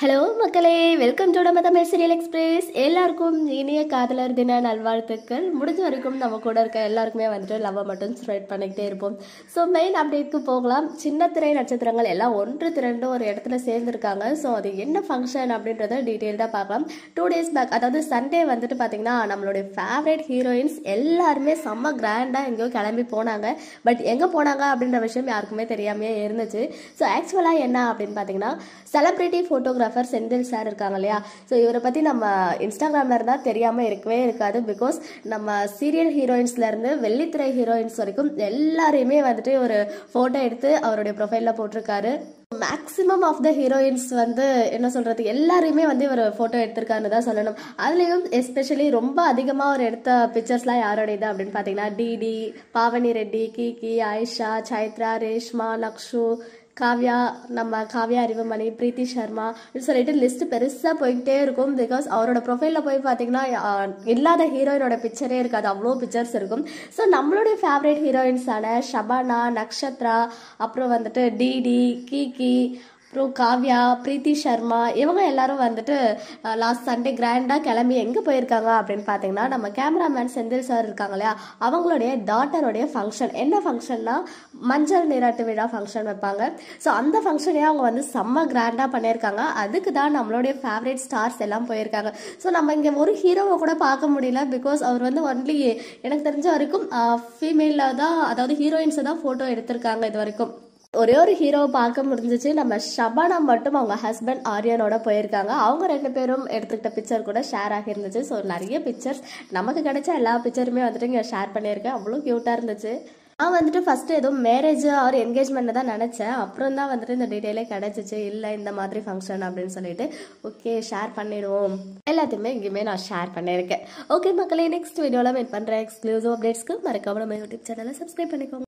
hello மக்களே welcome to நம்ம Tamil serial express எல்லாருக்கும் இனிய காதலர் தின நல்வாழ்த்துக்கள் முடிஞ்ச வரைக்கும் நம்ம கூட இருக்க எல்லாருக்குமே வந்துட்டு லவ்வை மட்டும் ஸ்ப்ரெட் பண்ணிக்கிட்டே இருப்போம் ஸோ மெயின் அப்டேட்க்கு போகலாம் சின்ன திரை நட்சத்திரங்கள் எல்லாம் ஒன்று திரண்டு ஒரு இடத்துல சேர்ந்துருக்காங்க ஸோ அது என்ன ஃபங்க்ஷன் அப்படின்றத டீட்டெயில்டாக பார்க்கலாம் டூ டேஸ் பேக் அதாவது சண்டே வந்துட்டு பார்த்தீங்கன்னா நம்மளுடைய ஃபேவரட் ஹீரோயின்ஸ் எல்லாருமே செம்ம கிராண்டாக எங்கேயோ கிளம்பி போனாங்க பட் எங்கே போனாங்க அப்படின்ற விஷயம் யாருக்குமே தெரியாமையே இருந்துச்சு ஸோ ஆக்சுவலாக என்ன அப்படின்னு பார்த்தீங்கன்னா celebrity photographer Jaffer Senthil sir இருக்காங்க இல்லையா ஸோ இவரை பற்றி நம்ம இன்ஸ்டாகிராமில் இருந்தால் தெரியாமல் இருக்கவே இருக்காது பிகாஸ் நம்ம சீரியல் ஹீரோயின்ஸ்லேருந்து வெள்ளித்திரை ஹீரோயின்ஸ் வரைக்கும் எல்லாரையுமே வந்துட்டு ஒரு ஃபோட்டோ எடுத்து அவருடைய ப்ரொஃபைலில் போட்டிருக்காரு மேக்ஸிமம் ஆஃப் த ஹீரோயின்ஸ் வந்து என்ன சொல்கிறது எல்லாருமே வந்து இவர் ஃபோட்டோ எடுத்திருக்காருன்னு தான் சொல்லணும் அதுலேயும் எஸ்பெஷலி ரொம்ப அதிகமாக அவர் எடுத்த பிக்சர்ஸ்லாம் யாரோடையது அப்படின்னு பார்த்தீங்கன்னா டிடி பாவனி ரெட்டி கி கி ஆயிஷா சைத்ரா ரேஷ்மா லக்ஷு காவ்யா நம்ம காவ்யா அறிவுமணி பிரீத்தி சர்மா சொல்லிட்டு லிஸ்ட் பெருசாக போய்கிட்டே இருக்கும் பிகாஸ் அவரோட ப்ரொஃபைலில் போய் பார்த்தீங்கன்னா இல்லாத ஹீரோயினோட பிக்சரே இருக்காது அவ்வளோ பிக்சர்ஸ் இருக்கும் ஸோ நம்மளுடைய ஃபேவரட் ஹீரோயின்ஸான ஷபானா நக்ஷத்ரா அப்புறம் வந்துட்டு டிடி கீகி அப்புறம் காவ்யா பிரீத்தி சர்மா இவங்க எல்லாரும் வந்துட்டு லாஸ்ட் சண்டே கிராண்டாக கிளம்பி எங்கே போயிருக்காங்க அப்படின்னு பார்த்தீங்கன்னா நம்ம கேமராமேன் செந்தில் சார் இருக்காங்க இல்லையா அவங்களுடைய டாட்டருடைய ஃபங்க்ஷன் என்ன ஃபங்க்ஷன்னா மஞ்சள் நீராட்டு விழா ஃபங்க்ஷன் வைப்பாங்க ஸோ அந்த ஃபங்க்ஷனே அவங்க வந்து செம்ம கிராண்டாக பண்ணியிருக்காங்க அதுக்கு தான் நம்மளுடைய ஃபேவரேட் ஸ்டார்ஸ் எல்லாம் போயிருக்காங்க ஸோ நம்ம இங்கே ஒரு ஹீரோவை கூட பார்க்க முடியல பிகாஸ் அவர் வந்து ஒன்லி எனக்கு தெரிஞ்ச வரைக்கும் ஃபீமேலில் தான் அதாவது ஹீரோயின்ஸை தான் ஃபோட்டோ எடுத்திருக்காங்க இது வரைக்கும் ஒரே ஒரு ஹீரோவை பார்க்க முடிஞ்சிச்சு நம்ம ஷபானா மட்டும் அவங்க ஹஸ்பண்ட் ஆரியனோட போயிருக்காங்க அவங்க ரெண்டு பேரும் எடுத்துக்கிட்ட பிக்சர் கூட ஷேர் ஆகியிருந்துச்சு ஸோ நிறைய பிக்சர்ஸ் நமக்கு கிடைச்ச எல்லா பிக்சருமே வந்துட்டு இங்கே ஷேர் பண்ணியிருக்கேன் அவ்வளோ க்யூட்டாக இருந்துச்சு நான் வந்துட்டு ஃபஸ்ட்டு ஏதோ மேரேஜ் ஆர் என்கேஜ்மெண்ட்டை தான் நினச்சேன் அப்புறம் தான் வந்துட்டு இந்த டீட்டெயிலே கிடச்சிச்சு இல்லை இந்த மாதிரி ஃபங்க்ஷன் அப்படின்னு சொல்லிட்டு ஓகே ஷேர் பண்ணிடுவோம் எல்லாத்தையுமே இங்கேயுமே நான் ஷேர் பண்ணியிருக்கேன் ஓகே மக்களே நெக்ஸ்ட் வீடியோவில் மீட் பண்ணுறேன் எக்ஸ்க்ளூசிவ் அப்டேட்ஸ்க்கு மறக்காம நம்ம யூடியூப் சேனலை சப்ஸ்கிரைப் பண்ணிக்கோங்க